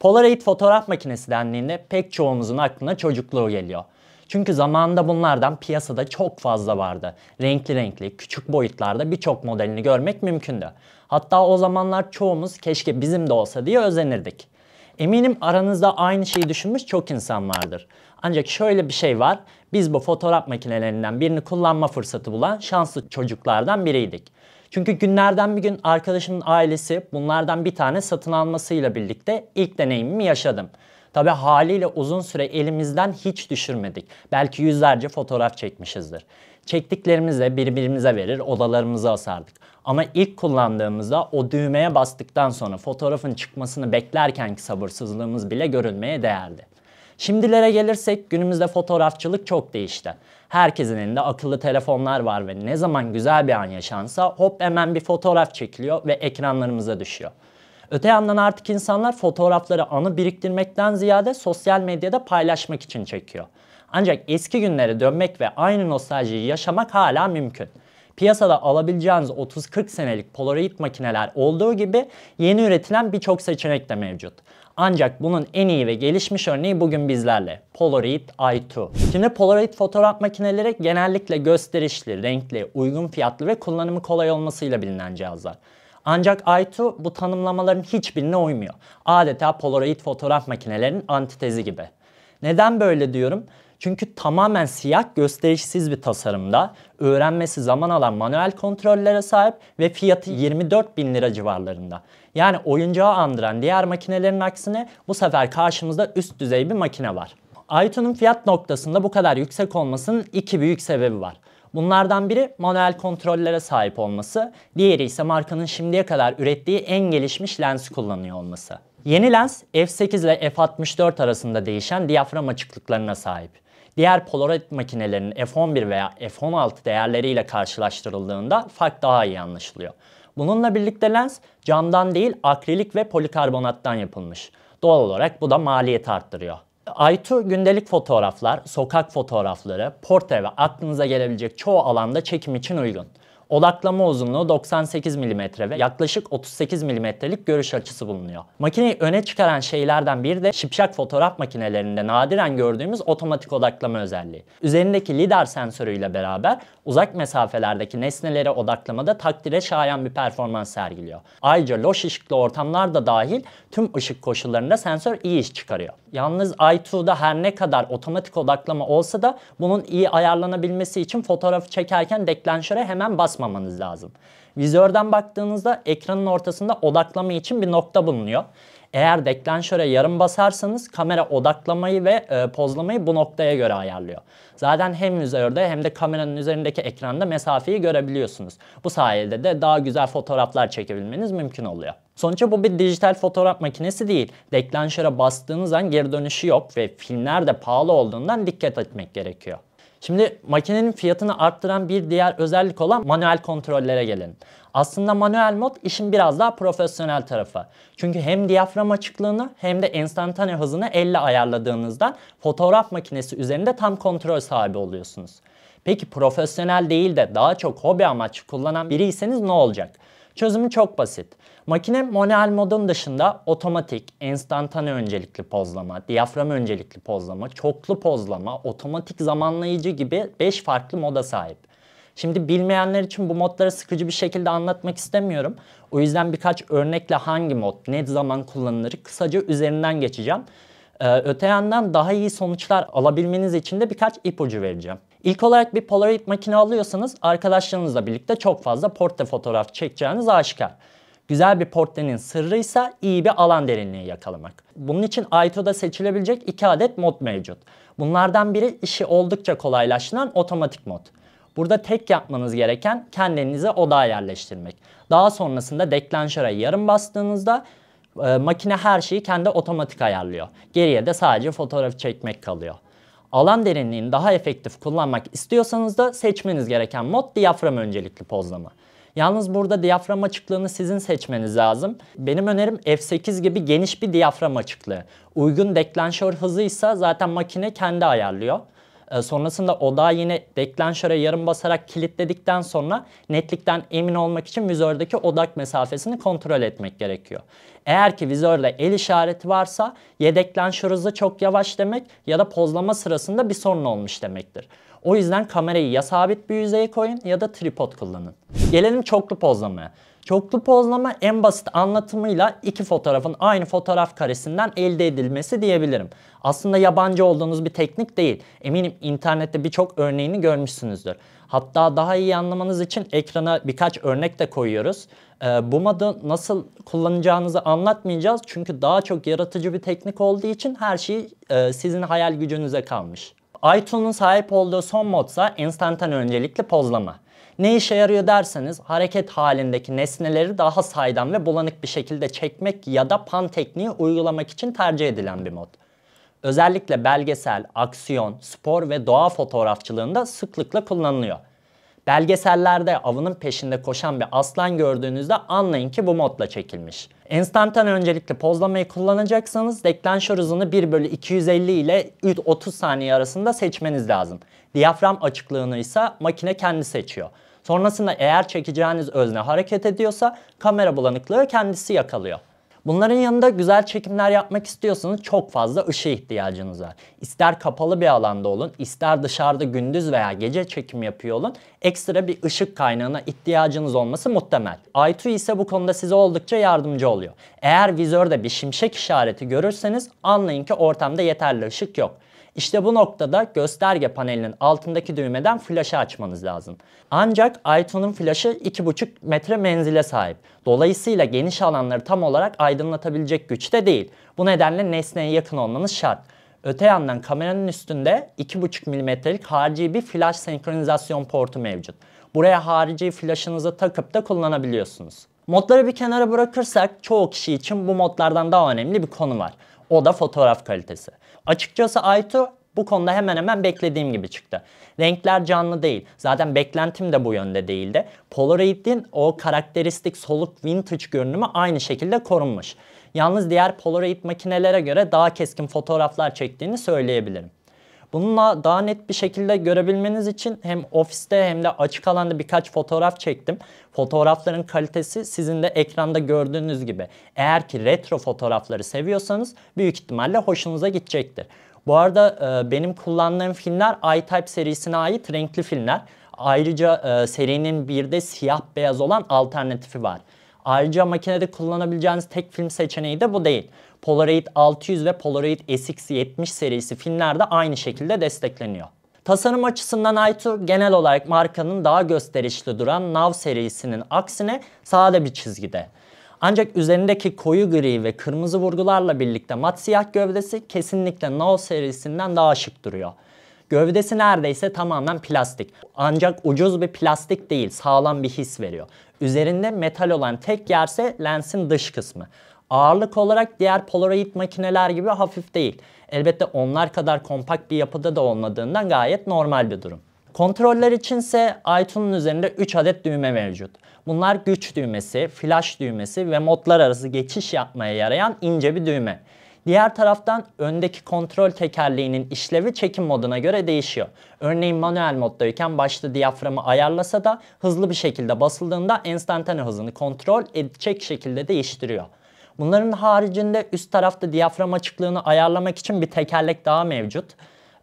Polaroid fotoğraf makinesi dendiğinde pek çoğumuzun aklına çocukluğu geliyor. Çünkü zamanında bunlardan piyasada çok fazla vardı. Renkli renkli, küçük boyutlarda birçok modelini görmek mümkündü. Hatta o zamanlar çoğumuz keşke bizim de olsa diye özenirdik. Eminim aranızda aynı şeyi düşünmüş çok insan vardır. Ancak şöyle bir şey var, biz bu fotoğraf makinelerinden birini kullanma fırsatı bulan şanslı çocuklardan biriydik. Çünkü günlerden bir gün arkadaşımın ailesi bunlardan bir tane satın almasıyla birlikte ilk deneyimimi yaşadım. Tabi haliyle uzun süre elimizden hiç düşürmedik. Belki yüzlerce fotoğraf çekmişizdir. Çektiklerimizle birbirimize verir, odalarımıza asardık. Ama ilk kullandığımızda o düğmeye bastıktan sonra fotoğrafın çıkmasını beklerkenki sabırsızlığımız bile görülmeye değerdi. Şimdilere gelirsek günümüzde fotoğrafçılık çok değişti. Herkesin elinde akıllı telefonlar var ve ne zaman güzel bir an yaşansa hop hemen bir fotoğraf çekiliyor ve ekranlarımıza düşüyor. Öte yandan artık insanlar fotoğrafları anı biriktirmekten ziyade sosyal medyada paylaşmak için çekiyor. Ancak eski günlere dönmek ve aynı nostaljiyi yaşamak hala mümkün. Piyasada alabileceğiniz 30-40 senelik Polaroid makineler olduğu gibi yeni üretilen birçok seçenek de mevcut. Ancak bunun en iyi ve gelişmiş örneği bugün bizlerle. Polaroid i2. Şimdi Polaroid fotoğraf makineleri genellikle gösterişli, renkli, uygun fiyatlı ve kullanımı kolay olmasıyla bilinen cihazlar. Ancak i2 bu tanımlamaların hiçbirine uymuyor. Adeta Polaroid fotoğraf makinelerinin antitezi gibi. Neden böyle diyorum? Çünkü tamamen siyah gösterişsiz bir tasarımda öğrenmesi zaman alan manuel kontrollere sahip ve fiyatı 24 bin lira civarlarında. Yani oyuncağı andıran diğer makinelerin aksine bu sefer karşımızda üst düzey bir makine var. iTunes'un fiyat noktasında bu kadar yüksek olmasının iki büyük sebebi var. Bunlardan biri manuel kontrollere sahip olması, diğeri ise markanın şimdiye kadar ürettiği en gelişmiş lens kullanıyor olması. Yeni lens F8 ile F64 arasında değişen diyafram açıklıklarına sahip diğer Polaroid makinelerinin F11 veya F16 değerleriyle karşılaştırıldığında fark daha iyi anlaşılıyor. Bununla birlikte lens camdan değil akrilik ve polikarbonattan yapılmış. Doğal olarak bu da maliyeti arttırıyor. A2 gündelik fotoğraflar, sokak fotoğrafları, portre ve aklınıza gelebilecek çoğu alanda çekim için uygun. Odaklama uzunluğu 98 mm ve yaklaşık 38 mm'lik görüş açısı bulunuyor. Makineyi öne çıkaran şeylerden biri de şipşak fotoğraf makinelerinde nadiren gördüğümüz otomatik odaklama özelliği. Üzerindeki lidar sensörüyle beraber uzak mesafelerdeki nesnelere odaklamada takdire şayan bir performans sergiliyor. Ayrıca loş ışıklı ortamlar da dahil tüm ışık koşullarında sensör iyi iş çıkarıyor. Yalnız i2'da her ne kadar otomatik odaklama olsa da bunun iyi ayarlanabilmesi için fotoğrafı çekerken deklanşöre hemen basmak basmamanız lazım. Vizörden baktığınızda ekranın ortasında odaklama için bir nokta bulunuyor. Eğer deklanşöre yarım basarsanız kamera odaklamayı ve e, pozlamayı bu noktaya göre ayarlıyor. Zaten hem vizörde hem de kameranın üzerindeki ekranda mesafeyi görebiliyorsunuz. Bu sayede de daha güzel fotoğraflar çekebilmeniz mümkün oluyor. Sonuçta bu bir dijital fotoğraf makinesi değil. Deklanşöre bastığınız an geri dönüşü yok ve filmler de pahalı olduğundan dikkat etmek gerekiyor. Şimdi makinenin fiyatını arttıran bir diğer özellik olan manuel kontrollere gelin. Aslında manuel mod işin biraz daha profesyonel tarafı. Çünkü hem diyafram açıklığını hem de enstantane hızını elle ayarladığınızda fotoğraf makinesi üzerinde tam kontrol sahibi oluyorsunuz. Peki profesyonel değil de daha çok hobi amaçlı kullanan biriyseniz ne olacak? Çözümü çok basit. Makine manuel modun dışında otomatik, enstantane öncelikli pozlama, diyafram öncelikli pozlama, çoklu pozlama, otomatik zamanlayıcı gibi 5 farklı moda sahip. Şimdi bilmeyenler için bu modları sıkıcı bir şekilde anlatmak istemiyorum. O yüzden birkaç örnekle hangi mod, ne zaman kullanılır kısaca üzerinden geçeceğim. Ee, öte yandan daha iyi sonuçlar alabilmeniz için de birkaç ipucu vereceğim. İlk olarak bir Polaroid makine alıyorsanız arkadaşlarınızla birlikte çok fazla portre fotoğraf çekeceğiniz aşikar. Güzel bir portrenin sırrı ise iyi bir alan derinliği yakalamak. Bunun için Aito'da seçilebilecek iki adet mod mevcut. Bunlardan biri işi oldukça kolaylaştıran otomatik mod. Burada tek yapmanız gereken kendinizi odağa yerleştirmek. Daha sonrasında deklanşöre yarım bastığınızda e, makine her şeyi kendi otomatik ayarlıyor. Geriye de sadece fotoğraf çekmek kalıyor. Alan derinliğini daha efektif kullanmak istiyorsanız da seçmeniz gereken mod diyafram öncelikli pozlama. Yalnız burada diyafram açıklığını sizin seçmeniz lazım. Benim önerim F8 gibi geniş bir diyafram açıklığı. Uygun deklanşör hızı ise zaten makine kendi ayarlıyor. E, sonrasında odağı yine deklanşöre yarım basarak kilitledikten sonra netlikten emin olmak için vizördeki odak mesafesini kontrol etmek gerekiyor. Eğer ki vizörle el işareti varsa yedeklanşör hızı çok yavaş demek ya da pozlama sırasında bir sorun olmuş demektir. O yüzden kamerayı ya sabit bir yüzeye koyun ya da tripod kullanın. Gelelim çoklu pozlamaya. Çoklu pozlama en basit anlatımıyla iki fotoğrafın aynı fotoğraf karesinden elde edilmesi diyebilirim. Aslında yabancı olduğunuz bir teknik değil. Eminim internette birçok örneğini görmüşsünüzdür. Hatta daha iyi anlamanız için ekrana birkaç örnek de koyuyoruz. E, bu modu nasıl kullanacağınızı anlatmayacağız çünkü daha çok yaratıcı bir teknik olduğu için her şey e, sizin hayal gücünüze kalmış. iTunes'un sahip olduğu son modsa instantan öncelikli pozlama. Ne işe yarıyor derseniz hareket halindeki nesneleri daha saydam ve bulanık bir şekilde çekmek ya da pan tekniği uygulamak için tercih edilen bir mod. Özellikle belgesel, aksiyon, spor ve doğa fotoğrafçılığında sıklıkla kullanılıyor. Belgesellerde avının peşinde koşan bir aslan gördüğünüzde anlayın ki bu modla çekilmiş. Instantan öncelikle pozlamayı kullanacaksanız deklanşör hızını 1 bölü 250 ile 30 saniye arasında seçmeniz lazım. Diyafram açıklığını ise makine kendi seçiyor. Sonrasında eğer çekeceğiniz özne hareket ediyorsa kamera bulanıklığı kendisi yakalıyor. Bunların yanında güzel çekimler yapmak istiyorsanız çok fazla ışığı ihtiyacınız var. İster kapalı bir alanda olun, ister dışarıda gündüz veya gece çekim yapıyor olun, ekstra bir ışık kaynağına ihtiyacınız olması muhtemel. i2 ise bu konuda size oldukça yardımcı oluyor. Eğer vizörde bir şimşek işareti görürseniz anlayın ki ortamda yeterli ışık yok. İşte bu noktada gösterge panelinin altındaki düğmeden flaşı açmanız lazım. Ancak iTunes'un flaşı 2,5 metre menzile sahip. Dolayısıyla geniş alanları tam olarak aydınlatabilecek güçte değil. Bu nedenle nesneye yakın olmanız şart. Öte yandan kameranın üstünde 2,5 milimetrelik harici bir flash senkronizasyon portu mevcut. Buraya harici flaşınızı takıp da kullanabiliyorsunuz. Modları bir kenara bırakırsak çoğu kişi için bu modlardan daha önemli bir konu var. O da fotoğraf kalitesi. Açıkçası i2 bu konuda hemen hemen beklediğim gibi çıktı. Renkler canlı değil. Zaten beklentim de bu yönde değildi. Polaroid'in o karakteristik soluk vintage görünümü aynı şekilde korunmuş. Yalnız diğer Polaroid makinelere göre daha keskin fotoğraflar çektiğini söyleyebilirim. Bununla daha net bir şekilde görebilmeniz için hem ofiste hem de açık alanda birkaç fotoğraf çektim. Fotoğrafların kalitesi sizin de ekranda gördüğünüz gibi. Eğer ki retro fotoğrafları seviyorsanız büyük ihtimalle hoşunuza gidecektir. Bu arada e, benim kullandığım filmler iType serisine ait renkli filmler. Ayrıca e, serinin bir de siyah beyaz olan alternatifi var. Ayrıca makinede kullanabileceğiniz tek film seçeneği de bu değil. Polaroid 600 ve Polaroid SX70 serisi filmler de aynı şekilde destekleniyor. Tasarım açısından Aytu genel olarak markanın daha gösterişli duran Nav serisinin aksine sade bir çizgide. Ancak üzerindeki koyu gri ve kırmızı vurgularla birlikte mat siyah gövdesi kesinlikle Nav serisinden daha şık duruyor. Gövdesi neredeyse tamamen plastik. Ancak ucuz bir plastik değil, sağlam bir his veriyor. Üzerinde metal olan tek yerse lensin dış kısmı. Ağırlık olarak diğer Polaroid makineler gibi hafif değil. Elbette onlar kadar kompakt bir yapıda da olmadığından gayet normal bir durum. Kontroller içinse iTunes'un üzerinde 3 adet düğme mevcut. Bunlar güç düğmesi, flash düğmesi ve modlar arası geçiş yapmaya yarayan ince bir düğme. Diğer taraftan öndeki kontrol tekerleğinin işlevi çekim moduna göre değişiyor. Örneğin manuel moddayken başta diyaframı ayarlasa da hızlı bir şekilde basıldığında enstantane hızını kontrol edecek şekilde değiştiriyor. Bunların haricinde üst tarafta diyafram açıklığını ayarlamak için bir tekerlek daha mevcut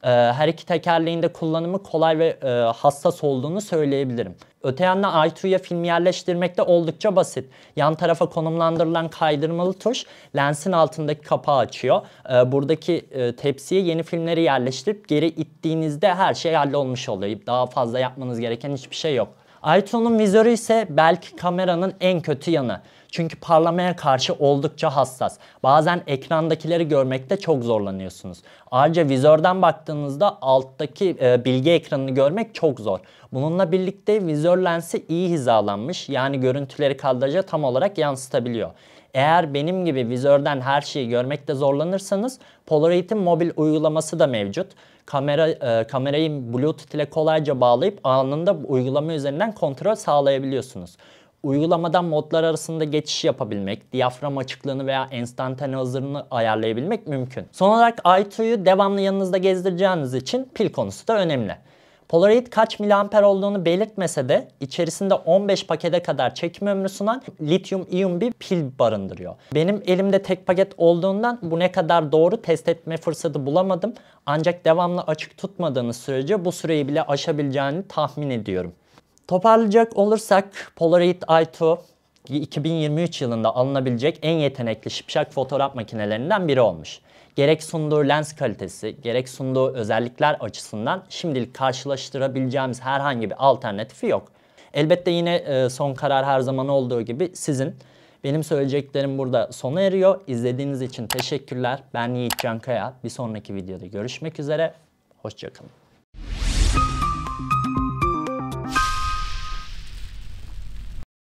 e, her iki tekerleğin de kullanımı kolay ve e, hassas olduğunu söyleyebilirim. Öte yandan i2'ya film yerleştirmek de oldukça basit. Yan tarafa konumlandırılan kaydırmalı tuş lensin altındaki kapağı açıyor. E, buradaki e, tepsiye yeni filmleri yerleştirip geri ittiğinizde her şey hallolmuş oluyor. Daha fazla yapmanız gereken hiçbir şey yok. i2'nun vizörü ise belki kameranın en kötü yanı. Çünkü parlamaya karşı oldukça hassas. Bazen ekrandakileri görmekte çok zorlanıyorsunuz. Ayrıca vizörden baktığınızda alttaki e, bilgi ekranını görmek çok zor. Bununla birlikte vizör lensi iyi hizalanmış. Yani görüntüleri kadraja tam olarak yansıtabiliyor. Eğer benim gibi vizörden her şeyi görmekte zorlanırsanız Polaroid'in mobil uygulaması da mevcut. Kamera e, kamerayı Bluetooth ile kolayca bağlayıp anında uygulama üzerinden kontrol sağlayabiliyorsunuz uygulamadan modlar arasında geçiş yapabilmek, diyafram açıklığını veya enstantane hızını ayarlayabilmek mümkün. Son olarak i2'yu devamlı yanınızda gezdireceğiniz için pil konusu da önemli. Polaroid kaç miliamper olduğunu belirtmese de içerisinde 15 pakete kadar çekim ömrü sunan lityum iyon bir pil barındırıyor. Benim elimde tek paket olduğundan bu ne kadar doğru test etme fırsatı bulamadım. Ancak devamlı açık tutmadığınız sürece bu süreyi bile aşabileceğini tahmin ediyorum. Toparlayacak olursak Polaroid i2 2023 yılında alınabilecek en yetenekli şipşak fotoğraf makinelerinden biri olmuş. Gerek sunduğu lens kalitesi, gerek sunduğu özellikler açısından şimdilik karşılaştırabileceğimiz herhangi bir alternatifi yok. Elbette yine e, son karar her zaman olduğu gibi sizin. Benim söyleyeceklerim burada sona eriyor. İzlediğiniz için teşekkürler. Ben Yiğit Cankaya. Bir sonraki videoda görüşmek üzere. Hoşçakalın.